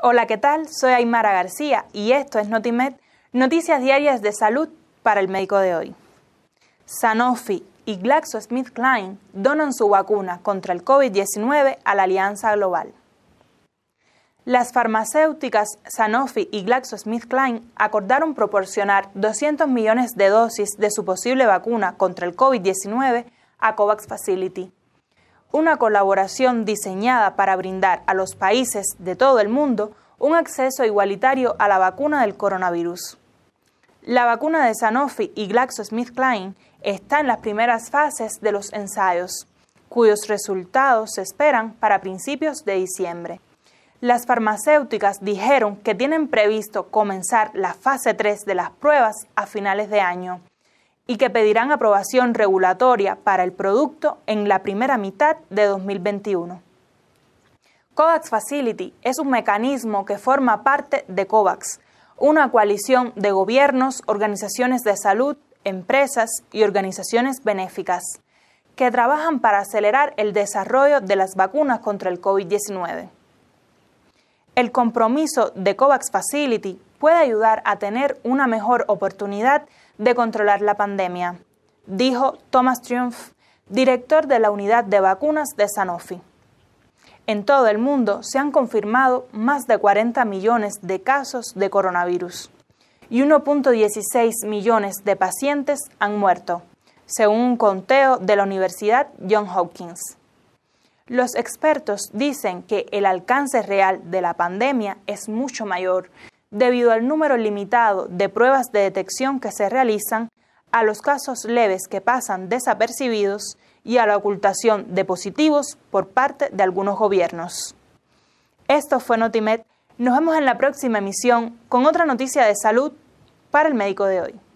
Hola, ¿qué tal? Soy Aymara García y esto es Notimed, noticias diarias de salud para el médico de hoy. Sanofi y GlaxoSmithKline donan su vacuna contra el COVID-19 a la Alianza Global. Las farmacéuticas Sanofi y GlaxoSmithKline acordaron proporcionar 200 millones de dosis de su posible vacuna contra el COVID-19 a COVAX Facility una colaboración diseñada para brindar a los países de todo el mundo un acceso igualitario a la vacuna del coronavirus. La vacuna de Sanofi y GlaxoSmithKline está en las primeras fases de los ensayos, cuyos resultados se esperan para principios de diciembre. Las farmacéuticas dijeron que tienen previsto comenzar la fase 3 de las pruebas a finales de año y que pedirán aprobación regulatoria para el producto en la primera mitad de 2021. COVAX Facility es un mecanismo que forma parte de COVAX, una coalición de gobiernos, organizaciones de salud, empresas y organizaciones benéficas que trabajan para acelerar el desarrollo de las vacunas contra el COVID-19. El compromiso de COVAX Facility puede ayudar a tener una mejor oportunidad de controlar la pandemia, dijo Thomas Triumph, director de la unidad de vacunas de Sanofi. En todo el mundo se han confirmado más de 40 millones de casos de coronavirus y 1.16 millones de pacientes han muerto, según un conteo de la Universidad Johns Hopkins. Los expertos dicen que el alcance real de la pandemia es mucho mayor debido al número limitado de pruebas de detección que se realizan, a los casos leves que pasan desapercibidos y a la ocultación de positivos por parte de algunos gobiernos. Esto fue Notimed. Nos vemos en la próxima emisión con otra noticia de salud para el médico de hoy.